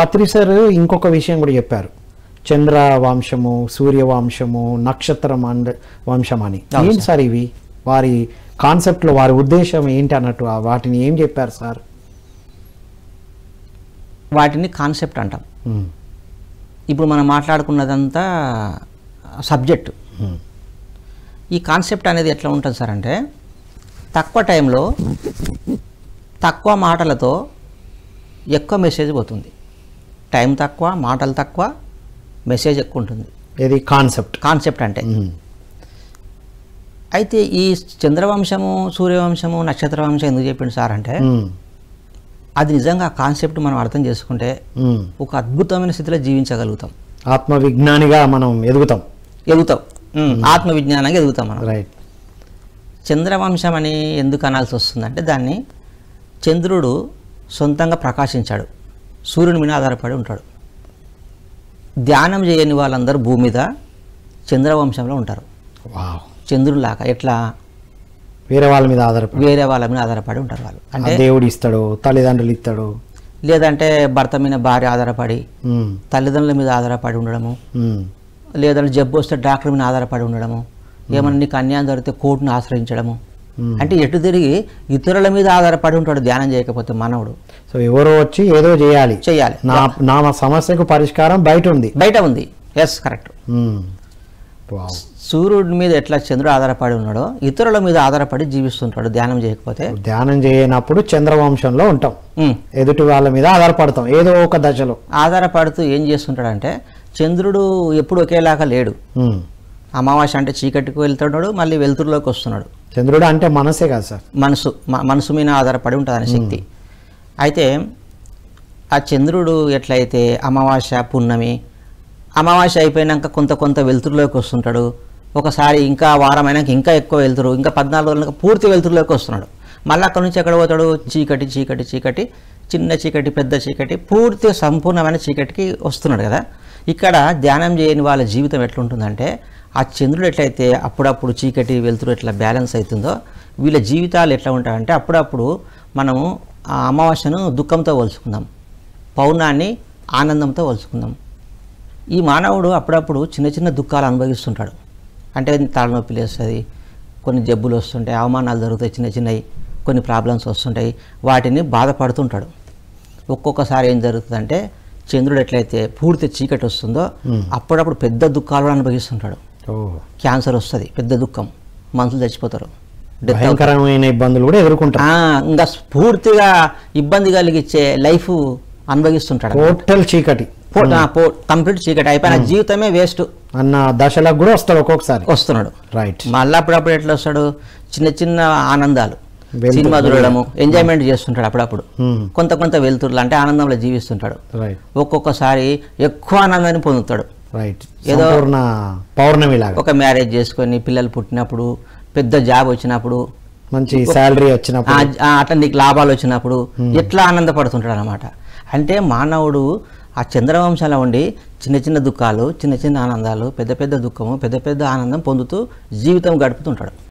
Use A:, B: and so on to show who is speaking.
A: పత్రిసారు ఇంకొక విషయం కూడా చెప్పారు చంద్ర వంశము సూర్య వంశము నక్షత్ర వంశం అని ఏంటి సార్ ఇవి వారి కాన్సెప్ట్లో వారి ఉద్దేశం ఏంటి అన్నట్టు వాటిని ఏం చెప్పారు సార్ వాటిని కాన్సెప్ట్ అంటాం ఇప్పుడు మనం మాట్లాడుకున్నదంతా సబ్జెక్టు ఈ కాన్సెప్ట్ అనేది ఎట్లా ఉంటుంది సార్ అంటే తక్కువ టైంలో తక్కువ మాటలతో ఎక్కువ మెసేజ్ పోతుంది టైం తక్కువ మాటలు తక్కువ మెసేజ్ ఎక్కువ ఉంటుంది ఇది కాన్సెప్ట్ కాన్సెప్ట్ అంటే అయితే ఈ చంద్రవంశము సూర్యవంశము నక్షత్ర వంశం ఎందుకు చెప్పిండు సార్ అంటే అది నిజంగా కాన్సెప్ట్ మనం అర్థం చేసుకుంటే ఒక అద్భుతమైన స్థితిలో జీవించగలుగుతాం ఆత్మ విజ్ఞానిగా మనం ఎదుగుతాం ఎదుగుతాం ఆత్మ విజ్ఞానంగా ఎదుగుతాం మనం రైట్ చంద్రవంశం అని ఎందుకు అనాల్సి వస్తుందంటే దాన్ని చంద్రుడు సొంతంగా ప్రకాశించాడు సూర్యుని మీద ఆధారపడి ఉంటాడు ధ్యానం చేయని వాళ్ళందరూ భూమి మీద చంద్రవంశంలో ఉంటారు చంద్రుడిలాగా ఎట్లా వేరే వాళ్ళ మీద ఆధారపడి వేరే వాళ్ళ మీద ఆధారపడి ఉంటారు వాళ్ళు అంటే దేవుడు ఇస్తాడు తల్లిదండ్రులు ఇస్తాడు లేదంటే భర్త మీద భార్య ఆధారపడి తల్లిదండ్రుల మీద ఆధారపడి ఉండడము లేదంటే జబ్బు వస్తే డాక్టర్ మీద ఆధారపడి ఉండడము ఏమన్నా నీకు అన్యాయం జరిగితే కోర్టును ఆశ్రయించడము అంటే ఎటు తిరిగి ఇతరుల మీద ఆధారపడి ఉంటాడు ధ్యానం చేయకపోతే మానవుడు సో ఎవరో వచ్చి ఏదో చేయాలి చేయాలి నా నా సమస్యకు పరిష్కారం బయట ఉంది బయట ఉంది ఎస్ కరెక్ట్ సూర్యుడి మీద ఎట్లా చంద్రుడు ఆధారపడి ఉన్నాడో ఇతరుల మీద ఆధారపడి జీవిస్తుంటాడు ధ్యానం చేయకపోతే ధ్యానం చేయనప్పుడు చంద్రవంశంలో ఉంటాం ఎదుటి వాళ్ళ మీద ఆధారపడతాం ఏదో ఒక దశలో ఆధారపడుతూ ఏం చేస్తుంటాడంటే చంద్రుడు ఎప్పుడు ఒకేలాగా లేడు అమావాస్య అంటే చీకటికి వెళ్తున్నాడు మళ్ళీ వెలుతురులోకి వస్తున్నాడు చంద్రుడు అంటే మనసే కాదు సార్ మనసు మనసు మీద ఆధారపడి ఉంటుంది అనే శక్తి అయితే ఆ చంద్రుడు ఎట్లయితే అమావాస్య పున్నమి అమావాస్య అయిపోయినాక కొంత కొంత వెలుతురులోకి వస్తుంటాడు ఒకసారి ఇంకా వారం అయినాక ఇంకా ఎక్కువ వెళ్తురు ఇంకా పద్నాలుగు రోజులకు పూర్తి వెలుతురులోకి వస్తున్నాడు మళ్ళీ అక్కడ నుంచి ఎక్కడ పోతాడు చీకటి చీకటి చీకటి చిన్న చీకటి పెద్ద చీకటి పూర్తి సంపూర్ణమైన చీకటికి వస్తున్నాడు కదా ఇక్కడ ధ్యానం చేయని వాళ్ళ జీవితం ఎట్లుంటుందంటే ఆ చంద్రుడు ఎట్లయితే అప్పుడప్పుడు చీకటి వెలుతురు ఎట్లా బ్యాలెన్స్ అవుతుందో వీళ్ళ జీవితాలు ఎట్లా ఉంటాయంటే అప్పుడప్పుడు మనము ఆ అమావాస్యను దుఃఖంతో వలుచుకుందాం పౌర్ణాన్ని ఆనందంతో వలుచుకుందాం ఈ మానవుడు అప్పుడప్పుడు చిన్న చిన్న దుఃఖాలు అనుభవిస్తుంటాడు అంటే తలనొప్పి లేస్తుంది కొన్ని జబ్బులు వస్తుంటాయి అవమానాలు జరుగుతాయి చిన్న చిన్నవి కొన్ని ప్రాబ్లమ్స్ వస్తుంటాయి వాటిని బాధపడుతుంటాడు ఒక్కొక్కసారి ఏం జరుగుతుందంటే చంద్రుడు ఎట్లయితే పూర్తి చీకటి వస్తుందో అప్పుడప్పుడు పెద్ద దుఃఖాలు అనుభవిస్తుంటాడు క్యాన్సర్ వస్తుంది పెద్ద దుఃఖం మనుషులు చచ్చిపోతారు భయంకరమైన ఇబ్బందులు కూడా ఎదుర్కొంటారు ఇంకా పూర్తిగా ఇబ్బంది కలిగించే లైఫ్ అనుభవిస్తుంటాడు హోటల్ చీకటి కంప్లీట్ చీకటి అయిపోయిన జీవితమే వేస్ట్ అన్న దశలకు కూడా వస్తాడు ఒక్కొక్కసారి వస్తున్నాడు రైట్ మళ్ళీ అప్పుడప్పుడు ఎట్లా వస్తాడు చిన్న చిన్న ఆనందాలు సినిమా చూడడము ఎంజాయ్మెంట్ చేస్తుంటాడు అప్పుడప్పుడు కొంత కొంత వెళ్తుర్లు అంటే ఆనందంలో జీవిస్తుంటాడు ఒక్కొక్కసారి ఎక్కువ ఆనందాన్ని పొందుతాడు ఒక మ్యారేజ్ చేసుకొని పిల్లలు పుట్టినప్పుడు పెద్ద జాబ్ వచ్చినప్పుడు మంచి శాలరీ వచ్చినప్పుడు అట్లా నీకు లాభాలు వచ్చినప్పుడు hmm. ఎట్లా ఆనందపడుతుంటాడు అనమాట అంటే మానవుడు ఆ చంద్రవంశంలో ఉండి చిన్న చిన్న దుఃఖాలు చిన్న చిన్న ఆనందాలు పెద్ద పెద్ద దుఃఖము పెద్ద పెద్ద ఆనందం పొందుతూ జీవితం గడుపుతుంటాడు